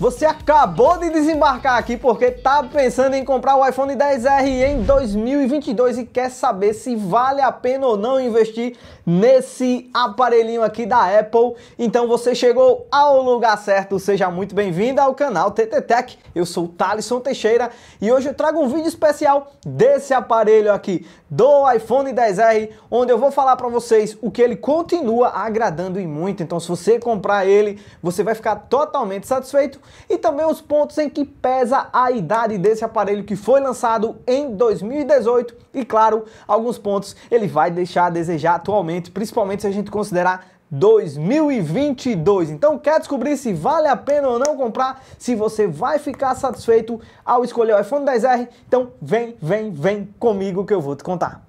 Você acabou de desembarcar aqui porque está pensando em comprar o iPhone 10R em 2022 e quer saber se vale a pena ou não investir nesse aparelhinho aqui da Apple. Então você chegou ao lugar certo. Seja muito bem-vindo ao canal TT Tech. Eu sou o Thaleson Teixeira e hoje eu trago um vídeo especial desse aparelho aqui do iPhone 10R, onde eu vou falar para vocês o que ele continua agradando e muito. Então se você comprar ele, você vai ficar totalmente satisfeito e também os pontos em que pesa a idade desse aparelho que foi lançado em 2018 e claro, alguns pontos ele vai deixar a desejar atualmente, principalmente se a gente considerar 2022. Então, quer descobrir se vale a pena ou não comprar? Se você vai ficar satisfeito ao escolher o iPhone 10R? Então, vem, vem, vem comigo que eu vou te contar.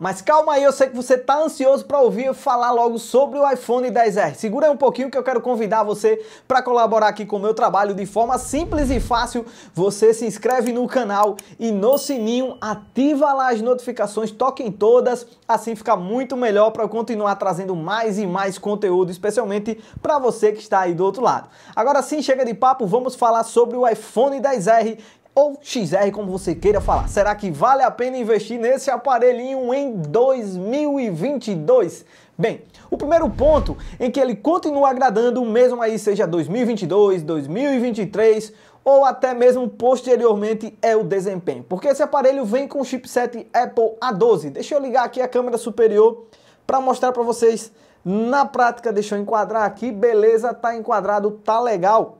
Mas calma aí, eu sei que você está ansioso para ouvir eu falar logo sobre o iPhone 10R. Segura aí um pouquinho que eu quero convidar você para colaborar aqui com o meu trabalho de forma simples e fácil. Você se inscreve no canal e no sininho, ativa lá as notificações, toque em todas, assim fica muito melhor para eu continuar trazendo mais e mais conteúdo, especialmente para você que está aí do outro lado. Agora sim, chega de papo, vamos falar sobre o iPhone 10R ou XR, como você queira falar. Será que vale a pena investir nesse aparelhinho em 2022? Bem, o primeiro ponto em que ele continua agradando, mesmo aí seja 2022, 2023 ou até mesmo posteriormente, é o desempenho. Porque esse aparelho vem com o chipset Apple A12. Deixa eu ligar aqui a câmera superior para mostrar para vocês na prática. Deixa eu enquadrar aqui, beleza, tá enquadrado, tá legal.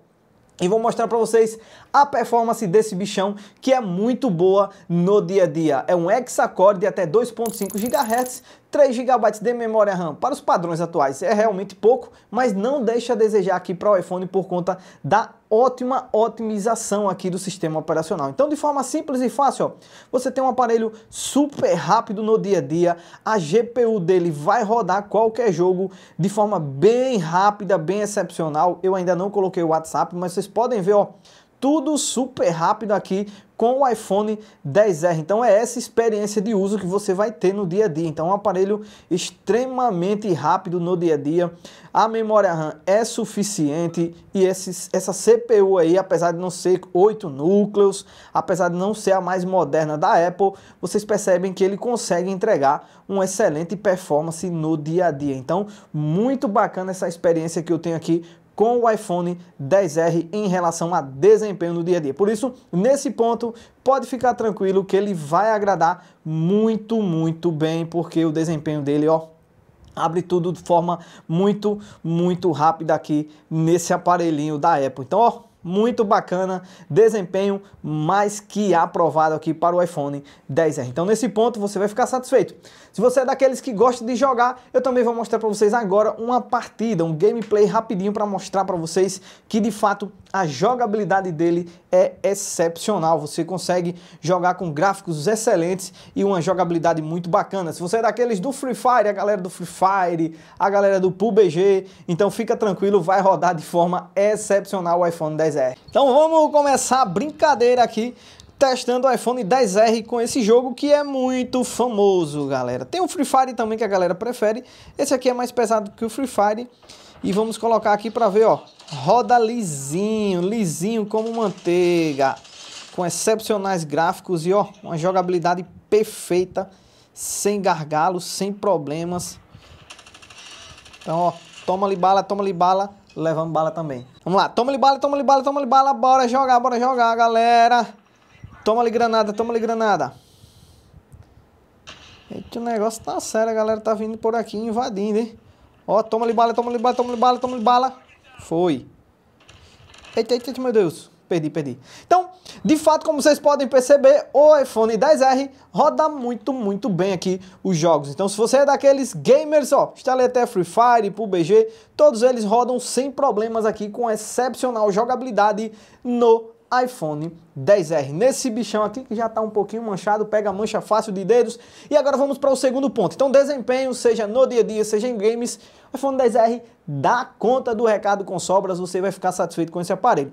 E vou mostrar para vocês a performance desse bichão que é muito boa no dia a dia. É um hexacore de até 2.5 GHz, 3 GB de memória RAM para os padrões atuais é realmente pouco, mas não deixa a desejar aqui para o iPhone por conta da ótima otimização aqui do sistema operacional. Então, de forma simples e fácil, ó, você tem um aparelho super rápido no dia a dia, a GPU dele vai rodar qualquer jogo de forma bem rápida, bem excepcional. Eu ainda não coloquei o WhatsApp, mas vocês podem ver, ó, tudo super rápido aqui com o iPhone 10R. Então é essa experiência de uso que você vai ter no dia a dia. Então é um aparelho extremamente rápido no dia a dia. A memória RAM é suficiente e esses, essa CPU aí, apesar de não ser 8 núcleos, apesar de não ser a mais moderna da Apple, vocês percebem que ele consegue entregar uma excelente performance no dia a dia. Então, muito bacana essa experiência que eu tenho aqui com o iPhone 10R em relação a desempenho no dia a dia. Por isso, nesse ponto, pode ficar tranquilo que ele vai agradar muito, muito bem, porque o desempenho dele, ó, abre tudo de forma muito, muito rápida aqui nesse aparelhinho da Apple. Então, ó, muito bacana, desempenho mais que aprovado aqui para o iPhone 10R. Então nesse ponto você vai ficar satisfeito. Se você é daqueles que gosta de jogar, eu também vou mostrar para vocês agora uma partida, um gameplay rapidinho para mostrar para vocês que de fato a jogabilidade dele é excepcional. Você consegue jogar com gráficos excelentes e uma jogabilidade muito bacana. Se você é daqueles do Free Fire, a galera do Free Fire, a galera do PUBG, então fica tranquilo, vai rodar de forma excepcional o iPhone 10 10R. É. Então vamos começar a brincadeira aqui testando o iPhone 10R com esse jogo que é muito famoso, galera. Tem o Free Fire também que a galera prefere. Esse aqui é mais pesado que o Free Fire. E vamos colocar aqui para ver, ó. Roda lisinho, lisinho como manteiga. Com excepcionais gráficos e, ó, uma jogabilidade perfeita. Sem gargalos, sem problemas. Então, ó, toma ali bala, toma ali bala levando bala também. Vamos lá, toma ali bala, toma ali bala, toma ali bala, bora jogar, bora jogar, galera. toma ali granada, toma ali granada. Eita, o negócio tá sério, a galera tá vindo por aqui invadindo, hein? Ó, toma ali bala, toma ali bala, toma ali bala, toma ali bala. Foi. Eita, eita, eita, meu Deus. Perdi, perdi. Então, de fato, como vocês podem perceber, o iPhone 10R roda muito, muito bem aqui os jogos. Então, se você é daqueles gamers, ó, instalei até Free Fire, PUBG, todos eles rodam sem problemas aqui com excepcional jogabilidade no iPhone 10R. Nesse bichão aqui que já está um pouquinho manchado, pega mancha fácil de dedos. E agora vamos para o segundo ponto. Então, desempenho, seja no dia a dia, seja em games, o iPhone 10R dá conta do recado com sobras, você vai ficar satisfeito com esse aparelho.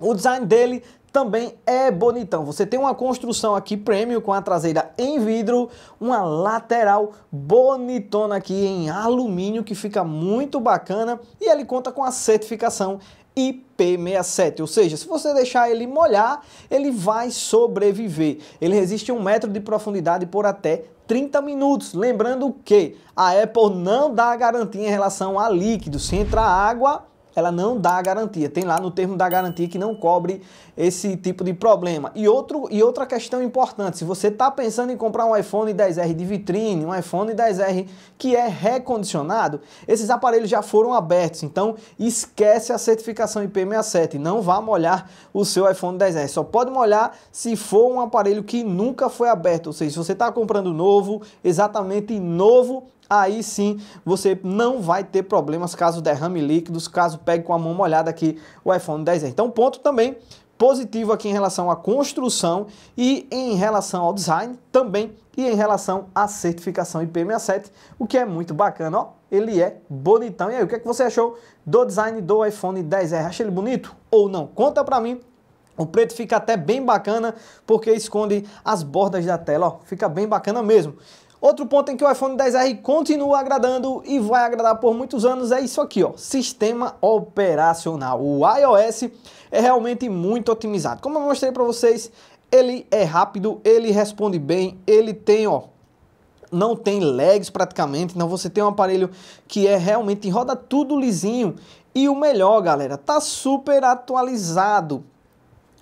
O design dele também é bonitão. Você tem uma construção aqui premium com a traseira em vidro, uma lateral bonitona aqui em alumínio que fica muito bacana e ele conta com a certificação IP67, ou seja, se você deixar ele molhar, ele vai sobreviver. Ele resiste a um metro de profundidade por até 30 minutos. Lembrando que a Apple não dá garantia em relação a líquido. Se entra água, ela não dá a garantia. Tem lá no termo da garantia que não cobre esse tipo de problema. E, outro, e outra questão importante, se você está pensando em comprar um iPhone 10R de vitrine, um iPhone 10R que é recondicionado, esses aparelhos já foram abertos, então esquece a certificação IP67, não vá molhar o seu iPhone 10R, só pode molhar se for um aparelho que nunca foi aberto, ou seja, se você está comprando novo, exatamente novo, aí sim você não vai ter problemas caso derrame líquidos, caso pegue com a mão molhada aqui o iPhone 10. Então, ponto também positivo aqui em relação à construção e em relação ao design também e em relação à certificação IP67, o que é muito bacana, ó. Ele é bonitão. E aí, o que, é que você achou do design do iPhone 10R? Achei ele bonito ou não? Conta pra mim o preto fica até bem bacana porque esconde as bordas da tela, ó, fica bem bacana mesmo. Outro ponto em que o iPhone 10R continua agradando e vai agradar por muitos anos é isso aqui, ó, sistema operacional. O iOS é realmente muito otimizado. Como eu mostrei para vocês, ele é rápido, ele responde bem, ele tem, ó, não tem lags praticamente, então você tem um aparelho que é realmente roda tudo lisinho. E o melhor, galera, tá super atualizado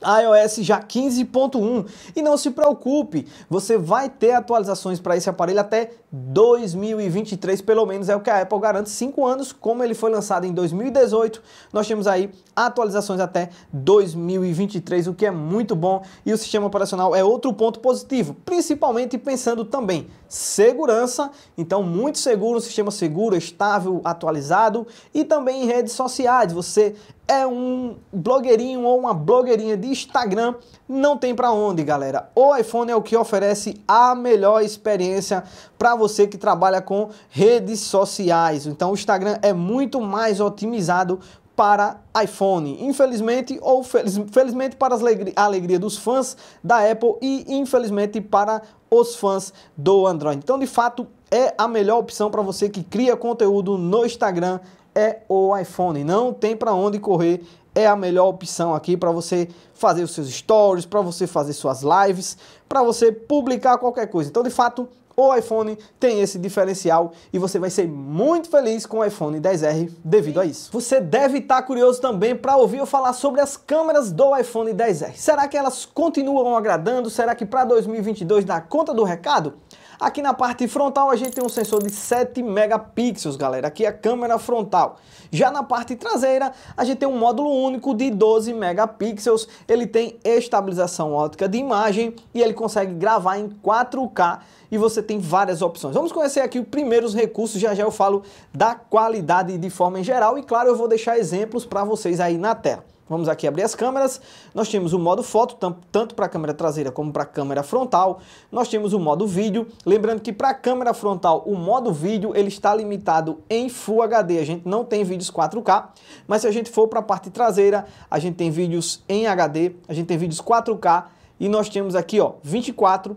iOS já 15.1 e não se preocupe, você vai ter atualizações para esse aparelho até 2023, pelo menos é o que a Apple garante, 5 anos, como ele foi lançado em 2018, nós temos aí atualizações até 2023, o que é muito bom e o sistema operacional é outro ponto positivo, principalmente pensando também segurança, então muito seguro, um sistema seguro, estável, atualizado e também em redes sociais, você é um blogueirinho ou uma blogueirinha de Instagram, não tem para onde, galera. O iPhone é o que oferece a melhor experiência para você que trabalha com redes sociais. Então, o Instagram é muito mais otimizado para iPhone. Infelizmente ou feliz, felizmente para a alegria dos fãs da Apple e infelizmente para os fãs do Android. Então, de fato, é a melhor opção para você que cria conteúdo no Instagram é o iPhone. Não tem para onde correr. É a melhor opção aqui para você fazer os seus stories, para você fazer suas lives, para você publicar qualquer coisa. Então, de fato, o iPhone tem esse diferencial e você vai ser muito feliz com o iPhone 10R devido a isso. Você deve estar tá curioso também para ouvir eu falar sobre as câmeras do iPhone 10R. Será que elas continuam agradando? Será que para 2022 dá conta do recado? Aqui na parte frontal a gente tem um sensor de 7 megapixels, galera. Aqui é a câmera frontal. Já na parte traseira a gente tem um módulo único de 12 megapixels. Ele tem estabilização ótica de imagem e ele consegue gravar em 4K e você tem várias opções. Vamos conhecer aqui os primeiros recursos, já já eu falo da qualidade de forma em geral e claro eu vou deixar exemplos para vocês aí na tela. Vamos aqui abrir as câmeras. Nós temos o modo foto, tanto para a câmera traseira como para a câmera frontal. Nós temos o modo vídeo. Lembrando que para a câmera frontal, o modo vídeo ele está limitado em Full HD. A gente não tem vídeos 4K, mas se a gente for para a parte traseira, a gente tem vídeos em HD, a gente tem vídeos 4K e nós temos aqui ó, 24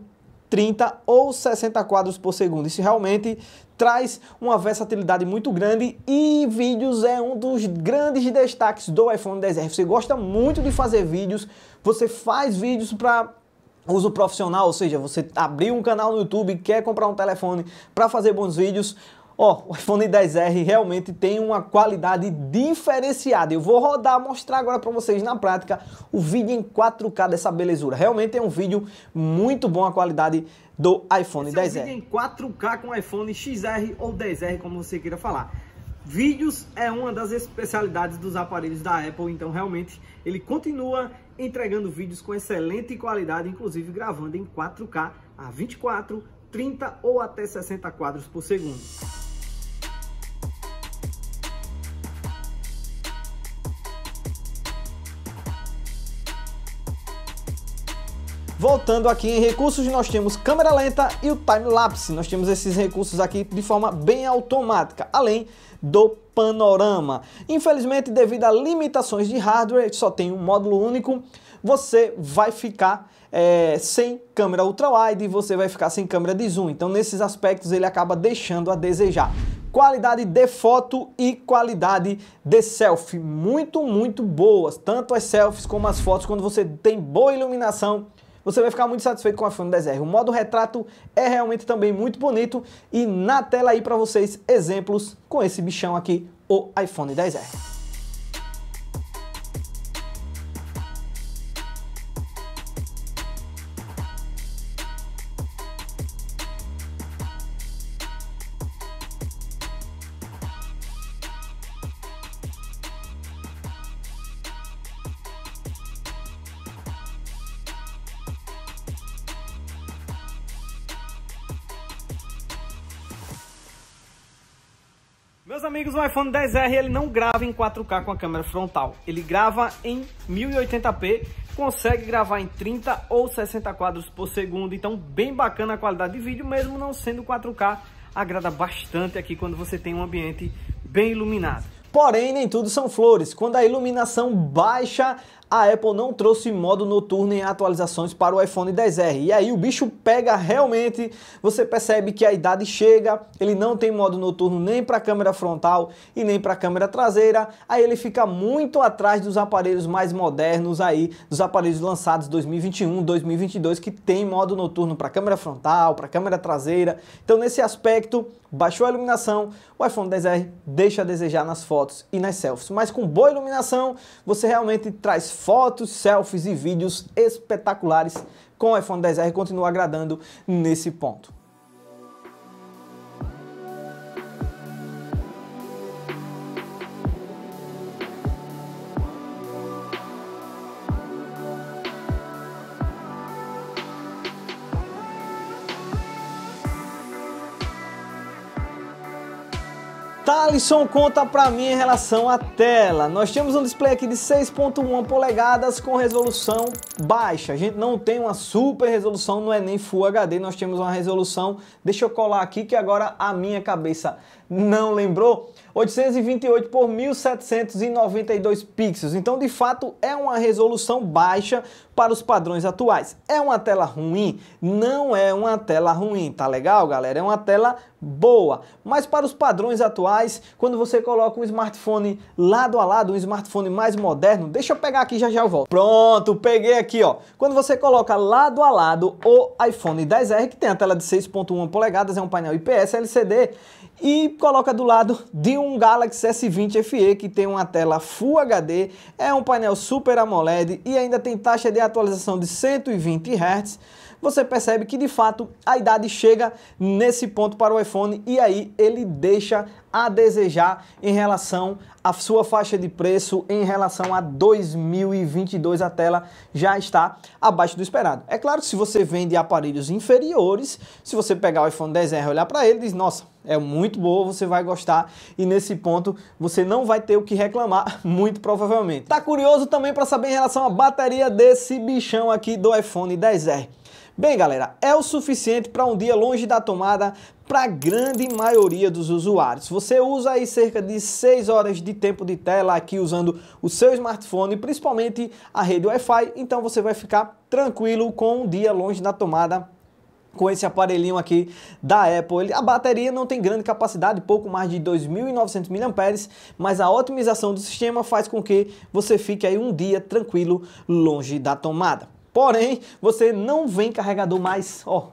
30 ou 60 quadros por segundo. Isso realmente traz uma versatilidade muito grande e vídeos é um dos grandes destaques do iPhone 10 Você gosta muito de fazer vídeos, você faz vídeos para uso profissional, ou seja, você abriu um canal no YouTube, quer comprar um telefone para fazer bons vídeos, Ó, oh, o iPhone 10R realmente tem uma qualidade diferenciada. Eu vou rodar, mostrar agora para vocês na prática o vídeo em 4K dessa belezura. Realmente é um vídeo muito bom a qualidade do iPhone Esse 10R. É um vídeo em 4K com iPhone XR ou 10R, como você queira falar. Vídeos é uma das especialidades dos aparelhos da Apple, então realmente ele continua entregando vídeos com excelente qualidade, inclusive gravando em 4K a 24, 30 ou até 60 quadros por segundo. Voltando aqui em recursos, nós temos câmera lenta e o time-lapse. Nós temos esses recursos aqui de forma bem automática, além do panorama. Infelizmente, devido a limitações de hardware, só tem um módulo único, você vai ficar é, sem câmera ultra-wide, você vai ficar sem câmera de zoom. Então, nesses aspectos, ele acaba deixando a desejar. Qualidade de foto e qualidade de selfie, muito, muito boas. Tanto as selfies como as fotos, quando você tem boa iluminação, você vai ficar muito satisfeito com o iPhone 10R. O modo retrato é realmente também muito bonito e na tela aí para vocês exemplos com esse bichão aqui, o iPhone 10R. O iPhone 10R ele não grava em 4K com a câmera frontal, ele grava em 1080p, consegue gravar em 30 ou 60 quadros por segundo, então bem bacana a qualidade de vídeo, mesmo não sendo 4K, agrada bastante aqui quando você tem um ambiente bem iluminado. Porém, nem tudo são flores. Quando a iluminação baixa, a Apple não trouxe modo noturno em atualizações para o iPhone 10R. E aí o bicho pega realmente, você percebe que a idade chega, ele não tem modo noturno nem para a câmera frontal e nem para a câmera traseira, aí ele fica muito atrás dos aparelhos mais modernos aí, dos aparelhos lançados 2021, 2022 que tem modo noturno para câmera frontal, para câmera traseira. Então nesse aspecto, baixou a iluminação, o iPhone 10R deixa a desejar nas fotos e nas selfies, mas com boa iluminação, você realmente traz fotos, selfies e vídeos espetaculares com o iPhone 10R continua agradando nesse ponto. Alisson, conta pra mim em relação à tela. Nós temos um display aqui de 6.1 polegadas com resolução baixa. A gente não tem uma super resolução, não é nem Full HD, nós temos uma resolução... Deixa eu colar aqui que agora a minha cabeça não lembrou? 828 por 1792 pixels. Então, de fato, é uma resolução baixa para os padrões atuais. É uma tela ruim? Não é uma tela ruim, tá legal, galera? É uma tela boa. Mas para os padrões atuais, quando você coloca um smartphone lado a lado, um smartphone mais moderno, deixa eu pegar aqui já já eu volto. Pronto, peguei aqui, ó. Quando você coloca lado a lado o iPhone 10R, que tem a tela de 6.1 polegadas, é um painel IPS LCD, e coloca do lado de um Galaxy S20 FE que tem uma tela Full HD, é um painel Super AMOLED e ainda tem taxa de atualização de 120 Hz você percebe que de fato a idade chega nesse ponto para o iPhone e aí ele deixa a desejar em relação à sua faixa de preço, em relação a 2022 a tela já está abaixo do esperado. É claro que se você vende aparelhos inferiores, se você pegar o iPhone 10R e olhar para ele, diz, nossa, é muito boa, você vai gostar e nesse ponto você não vai ter o que reclamar, muito provavelmente. Tá curioso também para saber em relação à bateria desse bichão aqui do iPhone 10R. Bem, galera, é o suficiente para um dia longe da tomada para a grande maioria dos usuários. Você usa aí cerca de 6 horas de tempo de tela aqui usando o seu smartphone, principalmente a rede Wi-Fi, então você vai ficar tranquilo com um dia longe da tomada com esse aparelhinho aqui da Apple. A bateria não tem grande capacidade, pouco mais de 2.900 mAh, mas a otimização do sistema faz com que você fique aí um dia tranquilo longe da tomada. Porém, você não vem carregador mais, ó,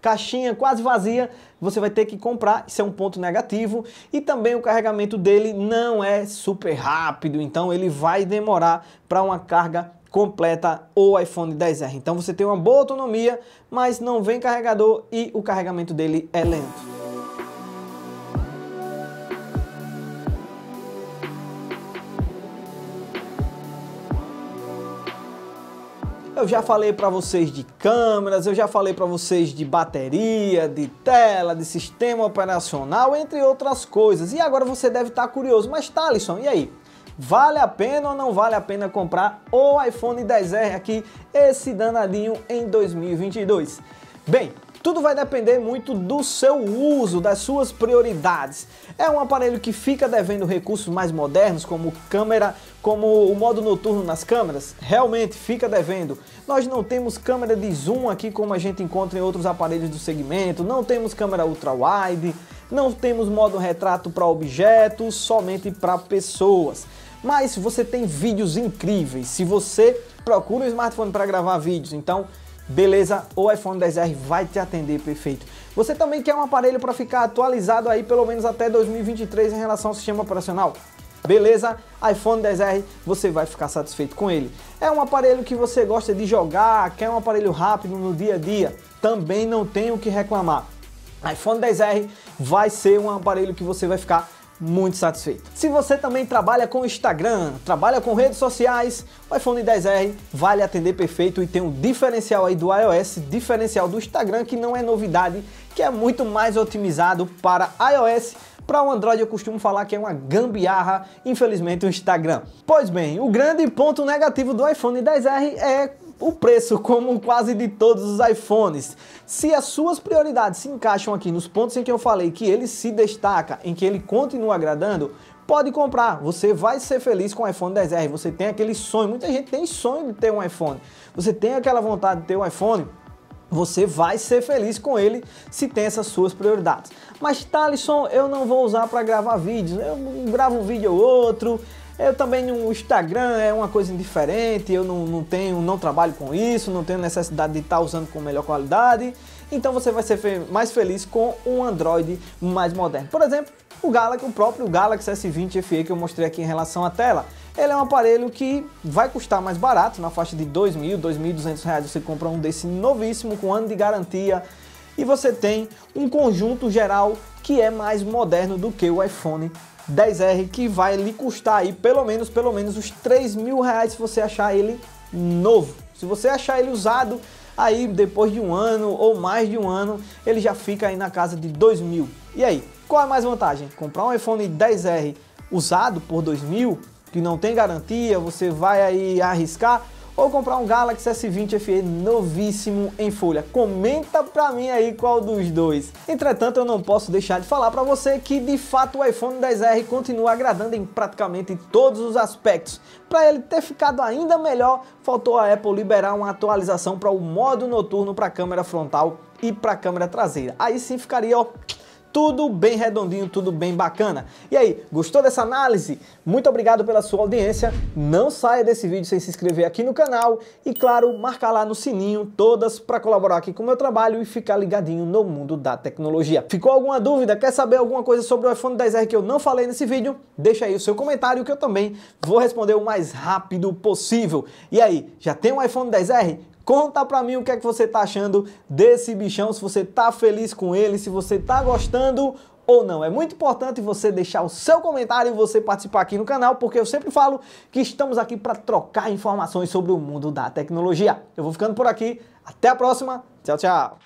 caixinha quase vazia, você vai ter que comprar, isso é um ponto negativo. E também o carregamento dele não é super rápido, então ele vai demorar para uma carga completa o iPhone 10R. Então você tem uma boa autonomia, mas não vem carregador e o carregamento dele é lento. Eu já falei para vocês de câmeras, eu já falei para vocês de bateria, de tela, de sistema operacional, entre outras coisas. E agora você deve estar tá curioso, mas Thalisson, tá, e aí? Vale a pena ou não vale a pena comprar o iPhone 10R aqui, esse danadinho em 2022? Bem, tudo vai depender muito do seu uso, das suas prioridades. É um aparelho que fica devendo recursos mais modernos, como câmera, como o modo noturno nas câmeras? Realmente fica devendo. Nós não temos câmera de zoom aqui como a gente encontra em outros aparelhos do segmento, não temos câmera ultra-wide, não temos modo retrato para objetos, somente para pessoas. Mas você tem vídeos incríveis. Se você procura um smartphone para gravar vídeos, então Beleza? O iPhone 10R vai te atender perfeito. Você também quer um aparelho para ficar atualizado aí pelo menos até 2023 em relação ao sistema operacional? Beleza? iPhone 10R, você vai ficar satisfeito com ele. É um aparelho que você gosta de jogar, quer um aparelho rápido no dia a dia? Também não tem o que reclamar. iPhone 10R vai ser um aparelho que você vai ficar muito satisfeito. Se você também trabalha com Instagram, trabalha com redes sociais, o iPhone 10R vale atender perfeito e tem um diferencial aí do iOS, diferencial do Instagram que não é novidade, que é muito mais otimizado para iOS. Para o Android eu costumo falar que é uma gambiarra, infelizmente, o Instagram. Pois bem, o grande ponto negativo do iPhone 10R é o preço como quase de todos os iPhones. Se as suas prioridades se encaixam aqui nos pontos em que eu falei que ele se destaca, em que ele continua agradando, pode comprar. Você vai ser feliz com o iPhone 10R. Você tem aquele sonho. Muita gente tem sonho de ter um iPhone. Você tem aquela vontade de ter um iPhone. Você vai ser feliz com ele se tem essas suas prioridades. Mas Talisson, eu não vou usar para gravar vídeos. Eu gravo um vídeo ou outro. Eu também no Instagram é uma coisa indiferente, eu não, não tenho, não trabalho com isso, não tenho necessidade de estar usando com melhor qualidade. Então você vai ser mais feliz com um Android mais moderno. Por exemplo, o Galaxy, o próprio Galaxy S20 FE que eu mostrei aqui em relação à tela. Ele é um aparelho que vai custar mais barato, na faixa de R$ 2.000, R$ 2.200 você compra um desse novíssimo com ano de garantia e você tem um conjunto geral que é mais moderno do que o iPhone 10R que vai lhe custar aí pelo menos, pelo menos os 3 mil reais se você achar ele novo. Se você achar ele usado, aí depois de um ano ou mais de um ano, ele já fica aí na casa de 2 mil. E aí, qual é mais vantagem? Comprar um iPhone 10R usado por 2 mil, que não tem garantia, você vai aí arriscar, ou comprar um Galaxy S20 FE novíssimo em folha. Comenta pra mim aí qual dos dois. Entretanto, eu não posso deixar de falar para você que de fato o iPhone 10R continua agradando em praticamente todos os aspectos. Para ele ter ficado ainda melhor, faltou a Apple liberar uma atualização para o modo noturno para a câmera frontal e para a câmera traseira. Aí sim ficaria ó, tudo bem redondinho, tudo bem bacana. E aí, gostou dessa análise? Muito obrigado pela sua audiência. Não saia desse vídeo sem se inscrever aqui no canal e, claro, marcar lá no sininho todas para colaborar aqui com o meu trabalho e ficar ligadinho no mundo da tecnologia. Ficou alguma dúvida? Quer saber alguma coisa sobre o iPhone 10R que eu não falei nesse vídeo? Deixa aí o seu comentário que eu também vou responder o mais rápido possível. E aí, já tem um iPhone 10R? Conta pra mim o que é que você tá achando desse bichão, se você tá feliz com ele, se você tá gostando ou não. É muito importante você deixar o seu comentário e você participar aqui no canal, porque eu sempre falo que estamos aqui para trocar informações sobre o mundo da tecnologia. Eu vou ficando por aqui, até a próxima, tchau, tchau!